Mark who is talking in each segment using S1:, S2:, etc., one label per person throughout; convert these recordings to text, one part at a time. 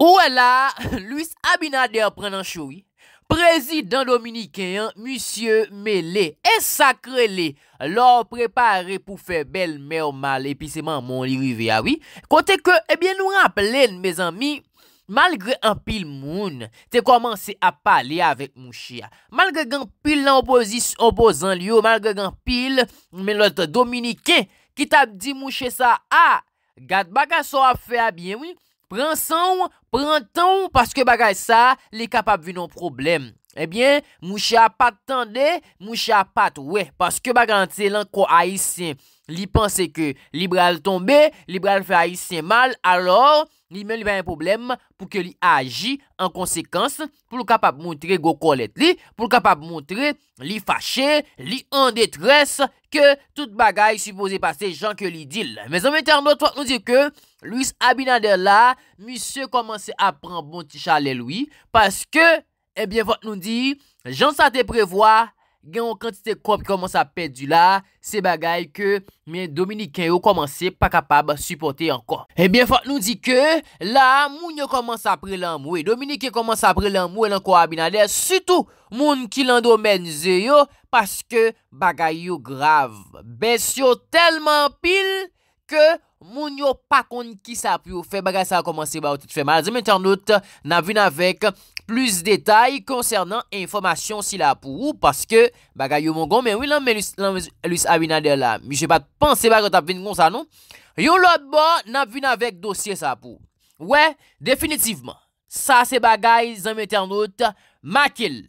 S1: Ouè la, luis abina de aprenan choui, prezidant dominikèyan, monsie me le, e sakre le, lor prepare pou fe bel mè o mal, epi eh seman moun li rive ya wi, kote ke, ebyen nou rappelèn, me zanmi, malgre an pil moun, te komanse ap pale ya vek moun chè ya, malgre gen pil nan opozis, opozan li yo, malgre gen pil, men lote dominikè, ki tab di moun chè sa, a, ah, gade baka so a fe a bien wii, Prensoun, prentoun, paske bagay sa, li kapap vi nou problem. Ebyen, mouche apat tande, mouche apat we, paske bagante lanko a isen. Li panse ke li bral tombe, li bral faye se mal, alor, li men li va yon problem pou ke li aji, an konsekans pou l'kapap mwotre Gokol et li, pou l'kapap mwotre li fache, li an detres, ke tout bagay suppose pa se jan ke li dil. Me zan mette an notfot nou di ke, Louis Abinader la, misse komanse a pran bon ti chale loui, paske, ebyen eh fot nou di, jan sa te prevoa, gen yon kantite kop ki koman sa ped du la, se bagay ke men Dominiken yo komanse pa kapab suporte ankon. Ebyen eh fok nou di ke, la moun yo komanse apre lanmwe, Dominiken komanse apre lanmwe lanko abinade, sütou moun ki lando menze yo, paske bagay yo grav. Bes yo telman pil, Moun yo pa kon ki sa ap yon fe Bagay sa a komansi ba Ou tit fe mal Zem internet Na vin avek Plus detay Konsernan Informasyon si la pou Ou paske Bagay yo mongon Men wil an men lus Lans lus abina de la Mi jepat Pansi ba Ko tap vin kon sa non Yo lot bo Na vin avek dosye sa pou We Definitivman Sa se bagay Zem internet Ma kel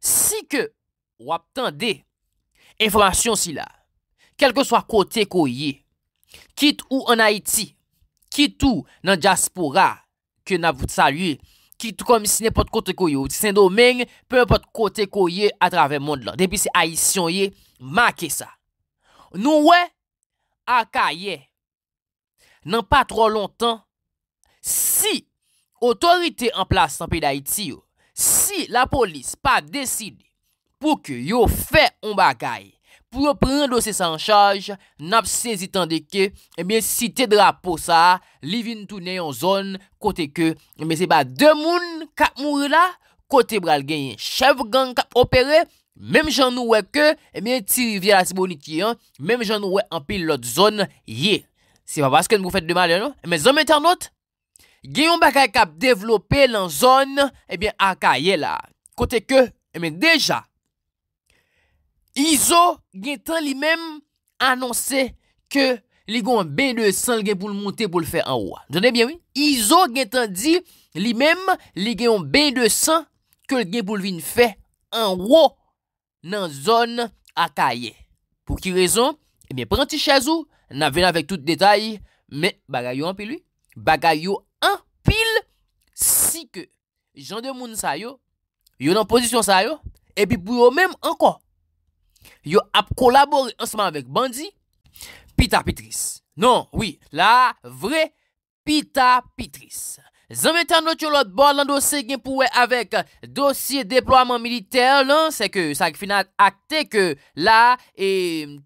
S1: Si ke Wap tan de Informasyon si la Kelke swa kote ko ye Kit ou an Haiti, kit ou nan diaspora ke nan vout salye, kit ou komisi ne pot kote koye ou ti sen domen pe pot kote koye atrave moun de lan. Depi se Haitianye, ma ke sa. Nou we akaye nan pa tro lontan, si otorite an plas an pey da Haiti yo, si la polis pa deside pou ke yo fe yon bagaye, pou yo pren do se san chaj, nap se zitan de ke, e eh miye site drapo sa, li vin tou ne yon zon, kote ke, e eh miye se ba demoun kap moure la, kote bral genyen, chev gang kap opere, mem jan nou we ke, e eh miye tir via la si bonit yon, mem jan nou we ampil lot zon, ye, se pa basken mou fet de mal non? yon, e miye zon metan not, genyon bakay kap devlope lan zon, e miye a ka ye la, kote ke, e miye deja, Izo gen tan li mem anonsè ke li gen yon ben de san li gen pou l montè pou l fè an wò. Janè bien wè? Izo gen tan di li mem li gen yon ben de san ke li gen pou l vin fè an wò nan zon akaye. Pou ki rezon? Ebyen prenti chazou, nan ven avèk tout detay, mè bagay yo an pil wè? Bagay yo an pil si ke jan de moun sa yo, yo nan posisyon sa yo, epi pou yo men an kwa? Yo ap kolabori anseman vek bandi Pita Pitris Non, oui, la vre Pita Pitris Zan metan do tcholot bon lan dosye gen pouwe Avek dosye deploaman militer Se ke sak final akte Ke la e,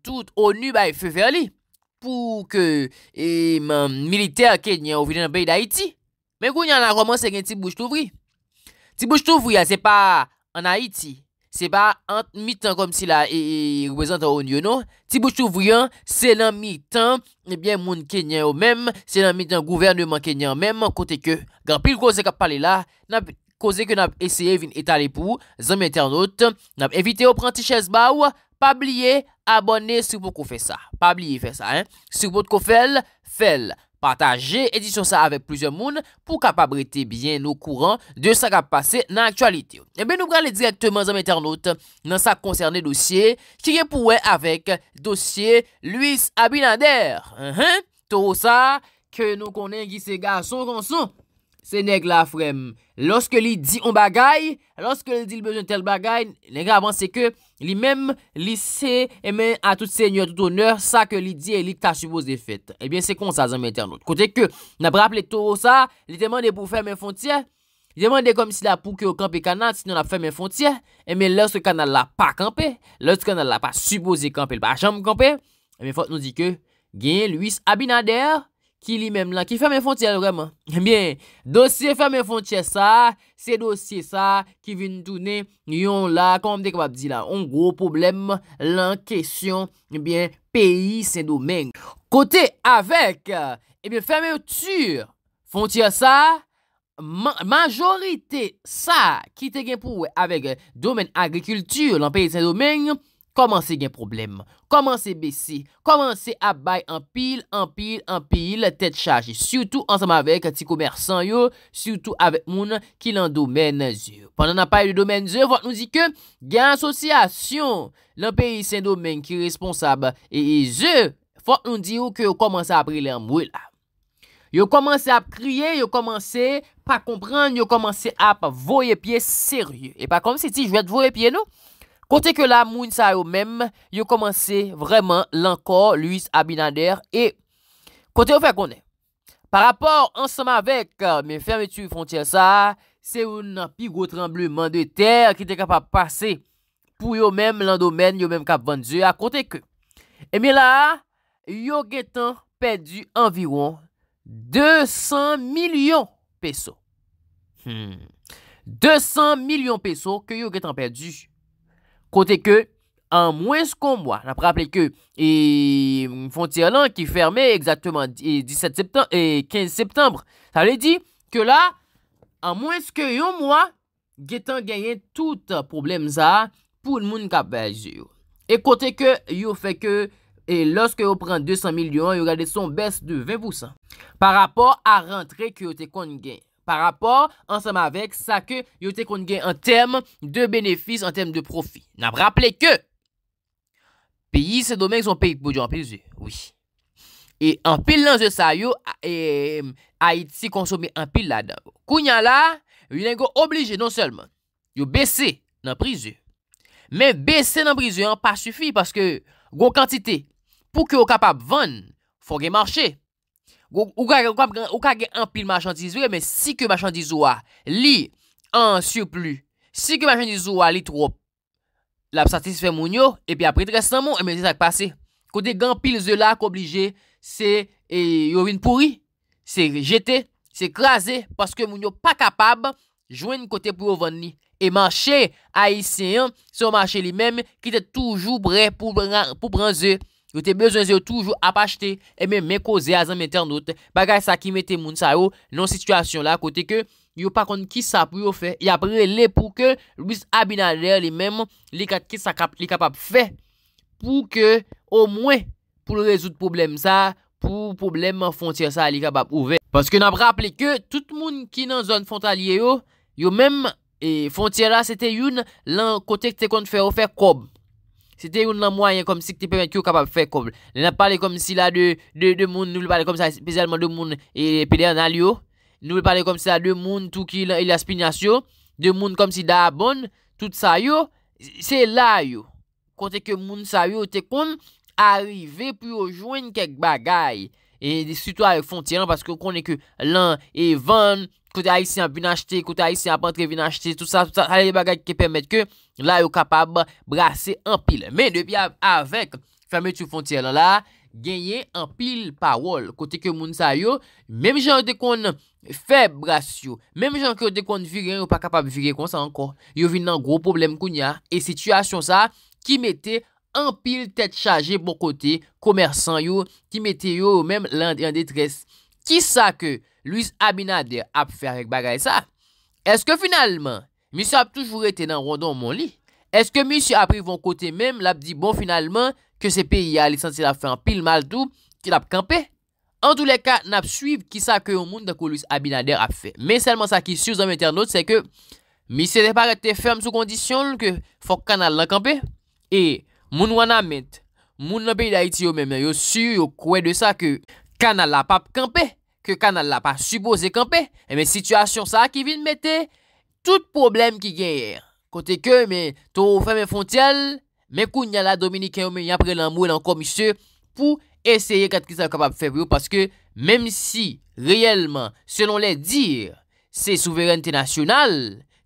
S1: Tout ONU baye fefer li Pou ke e, Militer kenye ouviden baye da iti Men kou nyan la roman se gen ti boujtouvri Ti boujtouvri Se pa an a iti se ba an mi tan kom si la e wezan e tan ou nyon nou, ti bou chou vuyan, se nan mi tan, ebyen moun kenyan ou menm, se nan mi tan gouvernman kenyan ou menm, kote ke, gran pil kose kap pale la, nap kose ke nap eseye vin etale pou, zanm internaout, nap evite opranti ches baw, pa blye abone sou pou kou fe sa, pa blye fe sa, sou pou kou fel, fel. Pataje, edisyon sa ave plouzyon moun pou kapabrete bien nou kouran de sa kap pase nan aktualite. Ebe eh nou brale direktman zanm internaute nan sa koncerne dosye, kiye pouwe avek dosye Louis Abinader. Anhan, uh-huh. to sa, ke nou konen gi se ganson, ganson, se neg la frem. Lorske li di on bagay, lorske li di lbezoun tel bagay, neg avans se ke... Li men, li se, e men, a tout seigneur, tout honneur, sa ke li di, e li ta soubose de fet. E ben, se kon sa, zanmen ternot. Kote ke, nan praple to sa, li temande pou ferme fontye. Li temande kom si la pouke o kampe kanat, si nan ap ferme fontye. E men, lòs ke kanal la pa kampe, lòs ke kanal la pa soubose kampe, l pa chanm kampe. E eh men, fote nou di ke, gen luis abinader. Ki li menm lan, ki ferme yon fontye alwèm. Ebyen, dosye ferme yon fontye sa, se dosye sa ki vin dounen yon la, konm dek wap di la, on gro problem lan, kesyon, ebyen, peyi se domen. Kote avek, ebyen, eh ferme yon tur, fontye sa, majorite sa ki te gen pouwe avek domen agrikulture lan, peyi se domen yon, Komanse gen problem, komanse besi, komanse ap bay anpil, anpil, anpil, tet chage. Soutou ansam avek ti komersan yo, soutou avek moun ki lan domen ze. Panan ap paye di domen ze, fote nou di ke gen asosyasyon lan peyi sen domen ki responsab. E ze, fote nou di yo ke yo komanse ap prile anmwe la. Yo komanse ap kriye, yo komanse pa kompran, yo komanse ap voye pie serye. E pa komse ti jwet voye pie nou? Kote ke la moun sa yo menm, yo komanse vreman lankor Louis Abinader e kote yo fe konen. Par rapor ansama vek euh, men ferme tu yon fontyer sa, se yon api go trembleman de ter ki te kap ap pase pou yo menm landomen, yo menm kap vandze. A kote ke, eme la, yo getan perdi anviron 200 milyon peso. 200 hmm. milyon peso ke yo getan perdi. Kote ke, an mwen skon mwa, napre aple ke, yon e, fon tir lan ki ferme exakteman 15 e, e, septembre, sa le di ke la, an mwen skon yon mwa, getan genyen tout problem za pou l moun kap bej yo. E kote ke, yo feke, e loske yo pren 200 milyon, yo gade son bes de 20% pa rapor a rentre ki yo te kon genyen. Par rapor, ansam avek, sa ke yote kon gen an tem de benefis, an tem de profi. N ap rapple ke, piye se domen yon peyik bojou an prize, oui. E an pil lan ze sa yo, ha iti konsome an pil la. Kou nyan la, yon en go eh, oblije non selman. Yo bese nan prize. Men bese nan prize an pa sufi, paske go kantite. Pou ke yo kapap van, fon gen manche. Ou ka gen an pil manchandizwe, men si ke manchandizwa li an surplu, si ke manchandizwa li trop, lap satisfe moun yo, epi apri tresan moun, e men se sak pase. Kote gen an pil zela koblije, se e, yowin pouri, se jete, se krasi, paske moun yo pa kapab, jwen kote pou yowon li. E manche a isen, se manche li menm, ki te toujou bre pou branze. Yo te bezon yo toujou ap achete e men men koze a zan men ternote bagay sa ki mette moun sa yo nan sitwasyon la kote ke yo pa kont ki sa pou yo fe. Y apre le pou ke lwis abina le li menm li kapap fe pou ke o mwen pou le rezout problem sa pou problem fontyer sa li kapap ouve. Paske nan praple ke tout moun ki nan zon fontyer yo yo menm e fontyer la se te yon lan kote ki te kont fe yo fe kob. Se te yon nan mwayen kom si ke te pemet ki yo kapap fe kobl. Ne nan pale kom si la de moun nou ble pale kom sa especialmente de moun pe de yon al yo. Nou ble pale kom si la de moun tou ki la spinyasyon. De moun kom si da abon. Tout sa yo. Se la yo. Konte ke moun sa yo te kon. Arive pou yo jwen kek bagay. Et surtout avec Fontielan, parce qu'on connait que l'an est 20, que t'as ici un vin acheté, que t'as ici un pantré vin acheté, tout ça, tout ça, ça a des bagages qui permettent que l'an est capable de brasser un pile. Mais depuis avec, fermez-vous Fontielan, là, gagnez un pile par wall. Côté que Mounsa yo, même genre dès qu'on fait brasser, même genre dès qu'on virer, on n'est pas capable de virer comme ça encore. Yo vit un gros problème qu'on a, et situation ça, qui mettait... an pil tet chaje bon kote, komersan yo, ki mete yo, ou mem lande yon detres. Ki sa ke, luis abinader ap fe ak bagay sa? Eske finalman, misyo ap toujou rete nan rondo ou mon li? Eske misyo ap rivon kote mem, lap di bon finalman, ke se pe ya lisanse la fe an pil mal tou, ki lap kampe? An toule ka, nap suyb, ki sa ke yon moun da ko luis abinader ap fe. Men selman sa ki souz an meten not, se ke, misyo repare te ferm sou kondisyon, ke fok kanal la kampe? E, Moun wana met, moun nan pe yi da iti yo men, men yo su, yo kwe de sa ke kanal la pap kampe, ke kanal la pa suboze kampe, e men sitwasyon sa ki vin mette, tout problem ki genyer. Kote ke, men, to fèmè fontel, men koun nyal la dominikè, men yapre nan mou, nan komise, pou eseyye kat ki sa kapap fevyo, paske men si, reyelman, se non le dir, se souverenite nasyonal,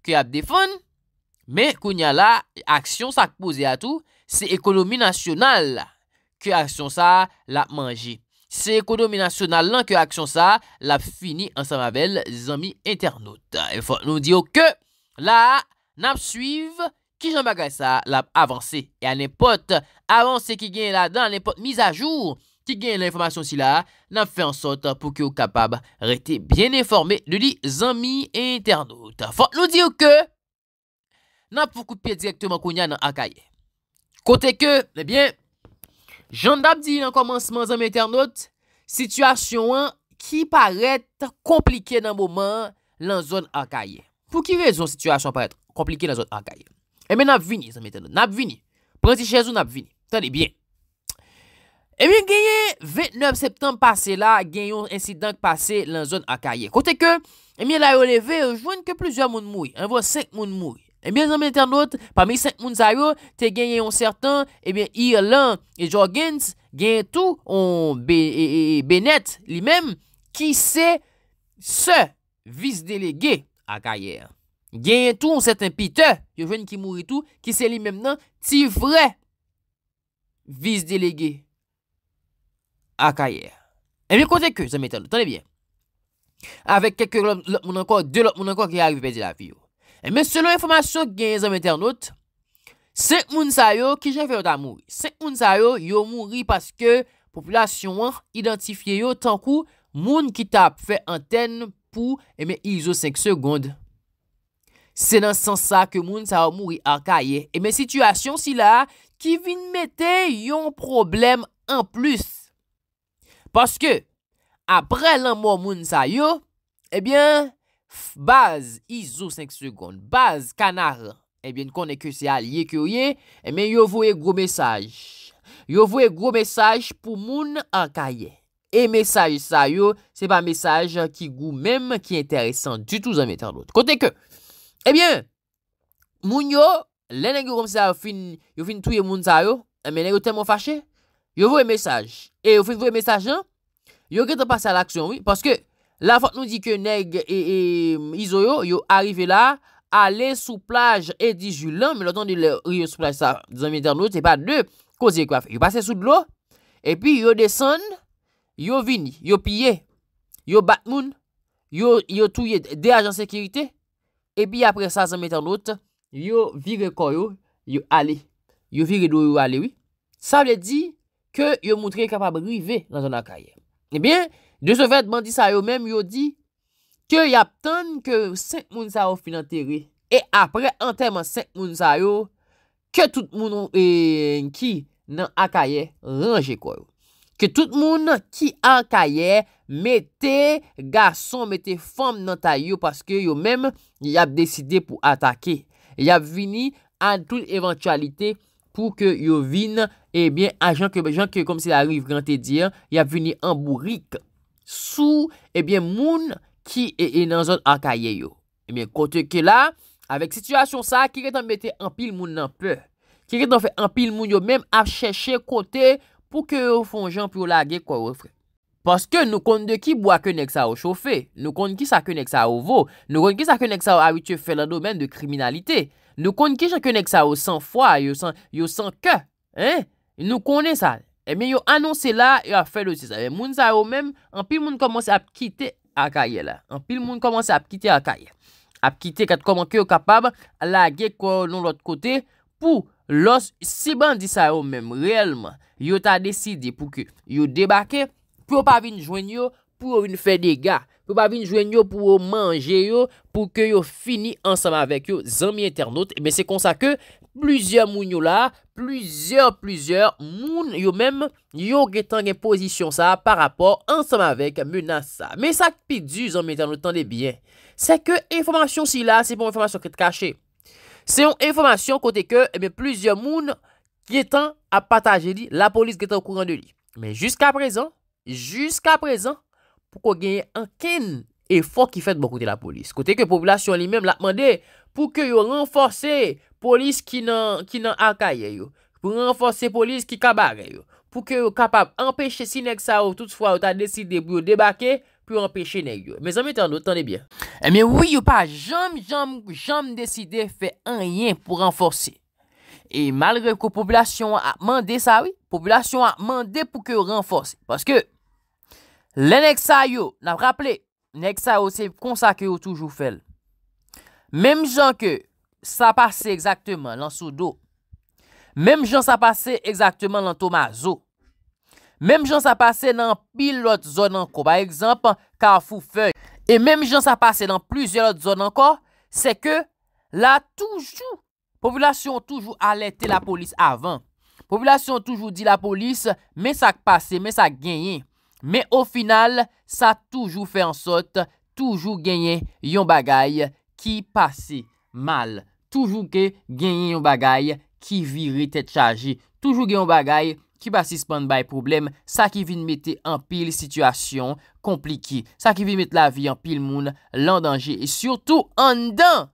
S1: ki ap defon, men koun nyal la aksyon sa kpoze atou, Se ekonomi nasyonal ke aksyon sa, la manje. Se ekonomi nasyonal lan ke aksyon sa, la fini ansam avèl zami internaut. E Fon nou diyo ke, la nan ap suiv ki jan bagay sa, la avansè. E an epote avansè ki gen la dan, an epote mizajour ki gen la informasyon si la, nan ap fè ansot pou ki ou kapab rete bien informè li zami internaut. Fon nou diyo ke, nan ap pou koupè direktman kounyan nan akaye. Kote ke, jen eh dap di nan komanseman zanm eternot, situasyon ki paret komplike nan mouman lan zon akaye. Pou ki rezon situasyon paret komplike lan zon akaye? Eme eh nap vini zanm eternot, nap vini. Prenti chezou nap vini, tade bien. Eme eh genye 29 septem passe la, genyon insidank passe lan zon akaye. Kote ke, eme la yo leve joan ke plouzyan moun mouy, envon 5 moun mouy. Ebyen eh zame internet, pa mi 5 moun zayyo, te genye yon sertan, ebyen eh Irlan e Jorgenz genye tou yon benet li menm ki se se vis delege ak ayer. Genye tou yon sertan pite, yon jwen ki mouri tou, ki se li menm nan ti vre vis delege ak ayer. Ebyen kote ke, zame internet, ane bien. Awek keke lop moun anko, de lop moun anko ki arive pe di la fi yo. E men selon informasyon genye zan men ternot, se moun sa yo ki jen feyo ta mouri. Se moun sa yo yo mouri paske populasyon an identifiye yo tankou moun ki tap fe anten pou e men izo sek segonde. Se nan sensa ke moun sa yo mouri akaye, e eh, men situasyon si la ki vin mette yon problem an plus. Paske, apre lan moun moun sa yo, e ben... Baz, izou 5 sekonde. Baz, kanar. Ebyen, konen ke se al ye kyo ye. Emen, yo vou e gro mesaj. Yo vou e gro mesaj pou moun ankaye. E mesaj sa yo, se pa mesaj ki gou menm ki enteresan. Du tou zan metan lout. Kote ke. Ebyen, moun yo, lenen yo kom sa yo fin touye moun sa yo. Emen, yo temo fache. Yo vou e mesaj. E yo vou e mesaj an. Yo gen te pase al aksyon, oui. Paske... la fote nou di ke neg e, e izoyo, yo arrive la, ale sou plaj e di julan, me lo ton de yo sou plaj sa zanmeter nou, se pa de, kozi e kwafe, yo pase sou dlo, e pi yo deson, yo vini, yo pye, yo batmoun, yo touye de ajan sekirite, e pi apre sa zanmeter nou, yo vire koyo, yo ale, yo vire do yo ale, sa le di, ke yo moutre kapab rive nan ton akaye. E bien, De sou fèd bandi sa yo mèm yo di ke yap tan ke senk moun sa yo finan teri. E apre an teman senk moun sa yo ke tout moun e, ki nan akaye ranje kwa yo. Ke tout moun ki akaye mette gason, mette fèm nan ta yo paske yo mèm yap deside pou atake. Yap vini an tout eventualite pou ke yo vin ebyen a jan ke kom se la riv yap vini an bourik Sou moun ki e, e nan zon ankaye yo Kote ke la, avek situasyon sa, kire tan mette anpil moun nan pe Kire tan fe anpil moun yo menm apcheche kote pou ke ou fonjan pou ou lage kwa ou fwe Paske nou konde ki bo akonek sa ou chofe Nou konde ki sa akonek sa ou vo Nou konde ki sa akonek sa ou avitye fe la domen de kriminalite Nou konde ki sa akonek sa ou san fwa, yo san ke Nou kone sa E eh mi yo annonsi la, yo a fèl ou si sa. Moun sa yo mèm, anpil moun komanse ap kite akaye la. Anpil moun komanse ap kite akaye. Ap kite kat komanke yo kapab la ge kwa non lot kote pou los si ban di sa yo mèm. Realman, yo ta desidi pou ki yo debake pou pa vin jwen yo pou vin fè dega. pou pa vin jwen yo pou yo manje yo, pou ke yo fini ansanm avèk yo zanmi internaute, men e se konsa ke, plizye moun yo la, plizye plizye moun yo men, yo getan gen pozisyon sa, par rapor ansanm avèk mena sa. Men sak pi du zanmi internaute, tan de bien, se ke informasyon si la, se bon informasyon ki te kache, se yon informasyon kote ke, men e plizye moun, ki etan apataje li, la polis getan kouran de li. Men jyska prezant, jyska prezant, pou kon genye anken e fok ki fèd bon kote la polis. Kote ke populasyon li mèm la mande pou ke yo renforse polis ki nan akaye yo. Pou renforse polis ki kabare yo. Pou ke yo kapab empèche si nek sa ou tout fwa ou ta deside bou yo debake pou empèche nek yo. Me zanmète anot, tande bien. Emen eh wiyo pa, jom jom jom deside fè anyen pou renforse. E malre ko populasyon a mande sa ou, populasyon a mande pou ke renforse. Paske Le nek sa yo, nan raple, nek sa yo se konsake yo toujou fel. Mem jan ke sa pase ekzakteman lan sou do. Mem jan sa pase ekzakteman lan tomazo. Mem jan sa pase nan pil lot zon anko. Ba ekzampan, karfou fey. E mem jan sa pase nan plizier lot zon anko, se ke la toujou. Populasyon toujou alete la polis avan. Populasyon toujou di la polis, men sa pase, men sa genyen. Men ou final, sa toujou fe ansot, toujou genyen yon bagay ki pasi mal. Toujou genyen yon bagay ki viri tet chaji. Toujou genyen yon bagay ki pasi span by problem. Sa ki vin mette an pil situasyon kompliki. Sa ki vin mette la vi an pil moun lan danje. Et sou tou an dan!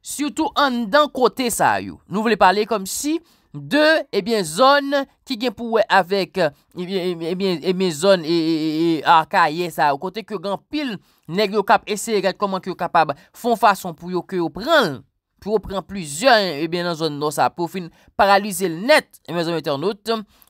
S1: Sou tou an dan kote sa yo. Nou vle pale kom si... Eh de, ebyen, zon, ki gen pou we avek, ebyen, ebyen, ebyen, zon, e, e, e, a, ka, ye, sa, ou kote kyo gen pil neg yo kap ese, e gade koman kyo kapab fon fason pou yo ke yo pren, pou yo pren plizyon, ebyen, eh nan zon nou sa, pou fin paralize l net, ebyen, zon, eten nou,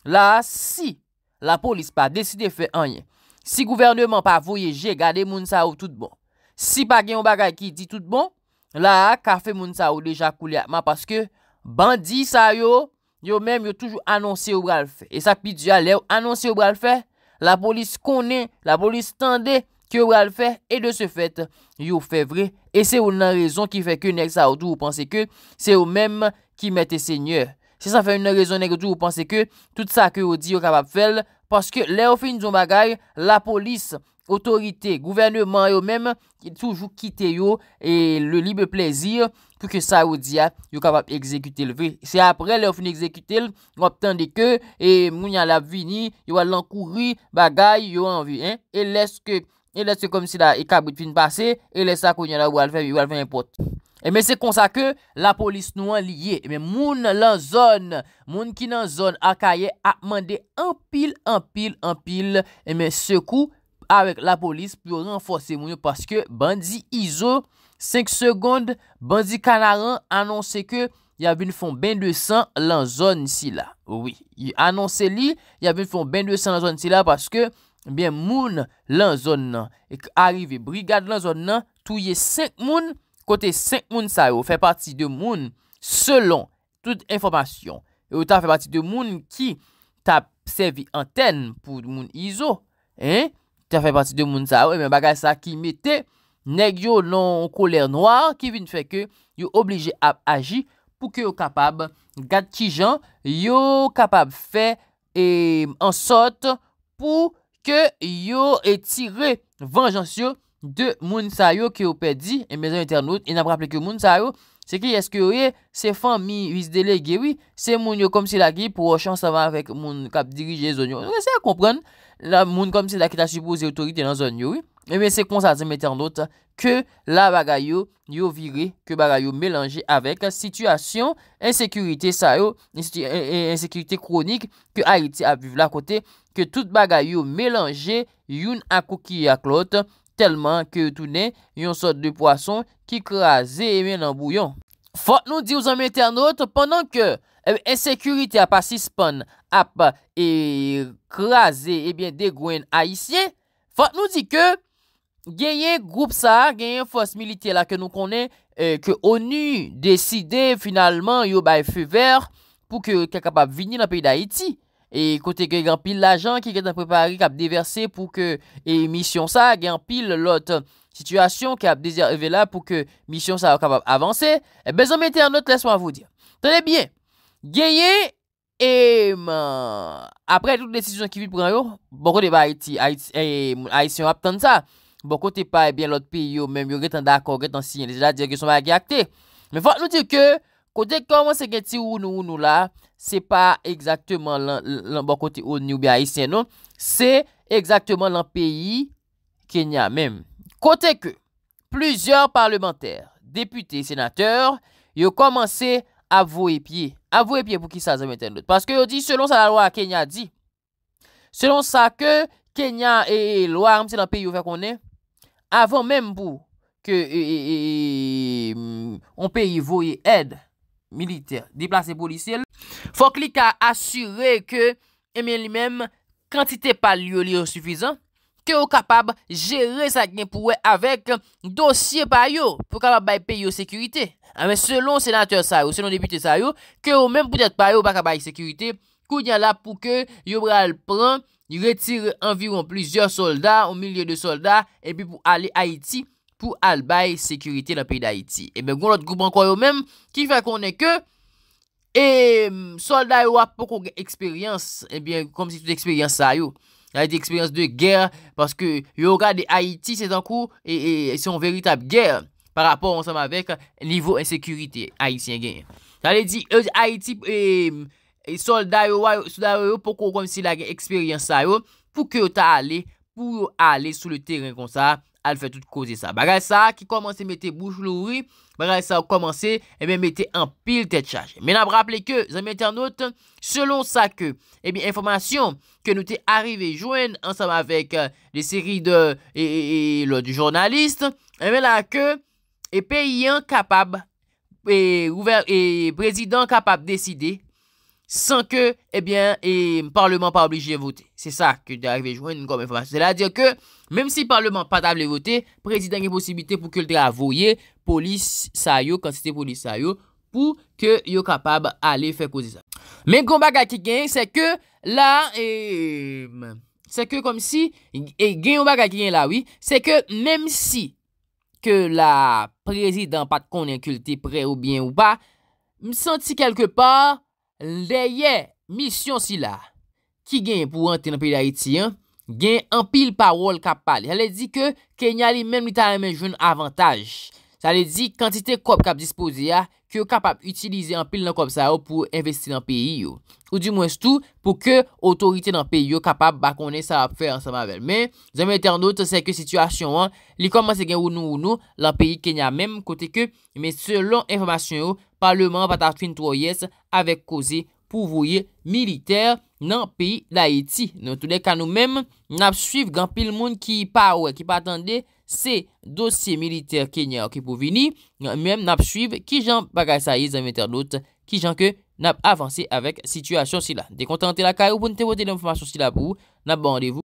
S1: la, si la polis pa deside fe anye, si gouvernement pa voyege, gade moun sa ou tout bon, si pa gen ou bagay ki di tout bon, la, ka fe moun sa ou deja kouli akman, paske, Bandi sa yo, yo mèm yo toujou anonsi yo bral fè. E sakpidja, lè yo anonsi yo bral fè, la polis konè, la polis tendè ki yo bral fè. E de se fèt, yo fè vre, e se yo nan rezon ki fè kè nèk sa ou dù ou panse kè, se yo mèm ki mète sènyè. Se sa fè nan rezon nèk dù ou panse kè, tout sa kè yo di yo kapap fèl, paske lè yo fè njou bagay, la polis, otorite, gouvernement yo mèm, toujou kite yo, e le libe plèzir, Pou ke sa ou di ap, yo kapap ekzekute l v. Se apre le ou fin ekzekute l, ngop tende ke, e moun yal ap vini, yo wale lankouri, bagay, yo anvi. E leske, e leske kom si la, e kabout fin pase, e leske akoun yal wale fe, yo wale fe en pot. Eme se konsa ke, la polis nou an liye. Eme moun lan zon, moun ki nan zon akaye, ap mande anpil, anpil, anpil. Eme se kou, avek la polis, pyo renfose moun yo, paske bandi izo, 5 segonde, Banzi Kanaran anonsè ke yav yon fon 2200 lan zon nsi la. Oui, yon anonsè li, yav yon fon 2200 lan zon nsi la paske moun lan zon nan. Eke arrive brigade lan zon nan, touye 5 moun, kote 5 moun sa yo, fè parti de moun selon tout informasyon. Ou ta fè parti de moun ki ta servi antenn pou moun izo. Eh, ta fè parti de moun sa yo, ebe bagay sa ki mette Neg yo nan koler noar ki vin feke yo oblije ap aji pou ke yo kapab gat ki jan, yo kapab fe en sot pou ke yo etire venjansyo de moun sa yo ke yo pedi. E mezen internet, e nan praple ke moun sa yo, seke yeske yo ye se fan mi vizdele gewi, se moun yo komse la ki pou chan sa van avek moun kap dirije zon yo. Se a komprende la moun komse la ki ta supose otorite nan zon yo, oui. Mwen se kon sa zan mwen ternote Ke la bagay yo yo vire Ke bagay yo melange avek Sityasyon Ensekurite sa yo Ensekurite kronik Ke a iti ap viv la kote Ke tout bagay yo melange Yon akou ki yak lot Telman ke toune yon sot de poason Ki krasen eh e men an bouyon Fok nou di w zan mwen ternote Pendan ke Ensekurite eh ap asispan Ap e krasen E ben degwen a isye Fok nou di ke Gyeye group sa, gyeye fos milite la ke nou konen e, Ke ONU deside finalman yo ba e fe ver Pou ke kapap vinil an peyi da Haiti E kote gen pil la jan ki gen ap prepari kap deverse pou ke E misyon sa gen pil lot Sityasyon ki ap dezer evela pou ke misyon sa kapap avanse Bezo mette an not lesman avou di Tane bien Gyeye Eman Apre tout desisyon ki vin pou gen yo Bon kote ba Haiti Ait se yo ap tante sa Bon kote pa ebyen lot peyo menm yo get an da akon, get an sinyen, de la diye ge soma a ge akte. Men fote nou diyo ke, kote koman se gen ti ou nou ou nou la, se pa ekzakteman lan, bon kote ou nou be a isen non, se ekzakteman lan peyi Kenya menm. Kote ke, plizyor parlementer, depute, senater, yo komanse avou e piye. Avou e piye pou ki sa zan meten lot. Paske yo di, selon sa la lo a Kenya di. Selon sa ke Kenya e lo a remsi lan peyo fe konen, avon menm pou ke yon pe yi voye ed, militer, diplase policil, fok li ka asyre ke menm li menm, kantite pal yo li resufizan, ke ou kapab jere sa gen pou we avek dosye bayo, pou kapab baye pe yo sekurite. Ame selon senateur sa yo, selon depute sa yo, ke ou menm pou dete bayo baka baye sekurite, kou dyan la pou ke yo bral pran, ni retire environ plizye soldat, ou milye de soldat, epi pou ale Haiti, pou albay sekurite la peyi d'Haiti. Ebe, goun lot groub an kwa yo menm, ki fè konen ke, e, soldat yo ap poko gen eksperyans, ebyen, kom si tout eksperyans sa yo. A ete eksperyans de ger, paske yo gade Haiti, se dan kou, e, e, se yon veritab ger, par rapport, onsam avek, nivou en sekurite Haitien gen. Sa le di, e, euh, de Haiti, e, e, E sou da yo pou kon kom si la gen eksperyans sa yo, pou ke yo ta ale, pou yo ale sou le teren kon sa, al fè tout kouze sa. Bagay sa, ki komanse mette bouj louri, bagay sa ou komanse, eme eh mette an pil tè tchache. Men ap rappele ke, zanmè tè anote, selon sa ke, eme eh informasyon, ke nou te arrive joen, ansam avèk euh, de seri eh de, e, e, e, lo di jounalist, eme la ke, e pe yon kapab, e, ouver, e, e prezidant kapab deside, San ke, ebyen, eh e parleman pa obligye voté. Se sa, ke de akve jwenn, kon me fwase. Se la, diyo ke, mem si parleman pa tab le voté, prezident gen posibite pou kulte avoye, polis sa yo, kansite polis sa yo, pou ke yo kapab ale fe kouze sa. Men kon bak ak gen, se ke, la, e... Se ke, kom si, gen kon bak ak gen la, oui, se ke, men si, ke la prezident pat kon en kulte pre ou bien ou pa, mi santi kelke par... Le ye, misyon si la, ki gen pou ante nan peyi la iti, gen anpil parol kapal. Sa le di ke Kenya li menm lita menjoun avantage. Sa le di, kantite kop kap dispoze ya, ki yo kapap utilize anpil nan kop sa yo pou investi nan peyi yo. Ou di mwen stou, pou ke otorite nan peyi yo kapap bakone sa ap fè anseman vel. Men, zeme eten anote seke situasyon an, li komanse gen ou nou ou nou, lan peyi Kenya menm kote ke, men selon informasyon yo, Parlement patatrin troyes avek koze pouvoye militer nan peyi la eti. Nou tou dek anou menm nap suyv gan pil moun ki pa wè, ki pa atande se dosye militer Kenya. Ok pou vini, menm nap suyv ki jan bagay sa yizan meter lot, ki jan ke nap avansi avek situasyon sila. Dekontante lakay ou pou nte bote den informasyon sila pou, nap bandevou. Bon